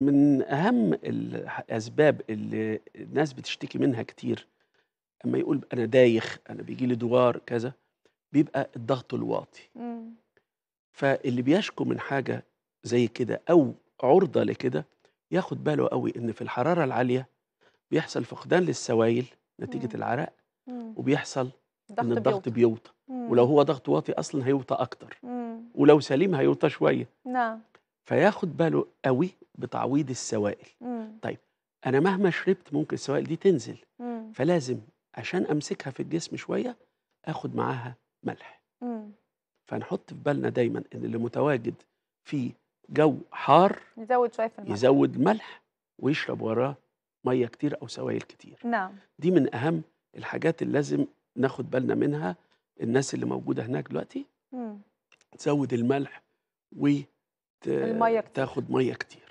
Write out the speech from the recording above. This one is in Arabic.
من اهم الاسباب اللي الناس بتشتكي منها كتير اما يقول انا دايخ انا بيجي لي دوار كذا بيبقى الضغط الواطي مم. فاللي بيشكو من حاجه زي كده او عرضه لكده ياخد باله قوي ان في الحراره العاليه بيحصل فقدان للسوائل نتيجه مم. العرق مم. وبيحصل ان الضغط بيوطى ولو هو ضغط واطي اصلا هيوطى اكتر مم. ولو سليم هيوطى شويه نعم فياخد باله قوي بتعويض السوائل مم. طيب انا مهما شربت ممكن السوائل دي تنزل مم. فلازم عشان امسكها في الجسم شويه اخد معاها ملح مم. فنحط في بالنا دايما ان اللي متواجد في جو حار يزود شويه في الملح يزود الملح ويشرب وراه ميه كتير او سوائل كتير نعم دي من اهم الحاجات اللي لازم ناخد بالنا منها الناس اللي موجوده هناك دلوقتي مم. تزود الملح و تاخد ميه كتير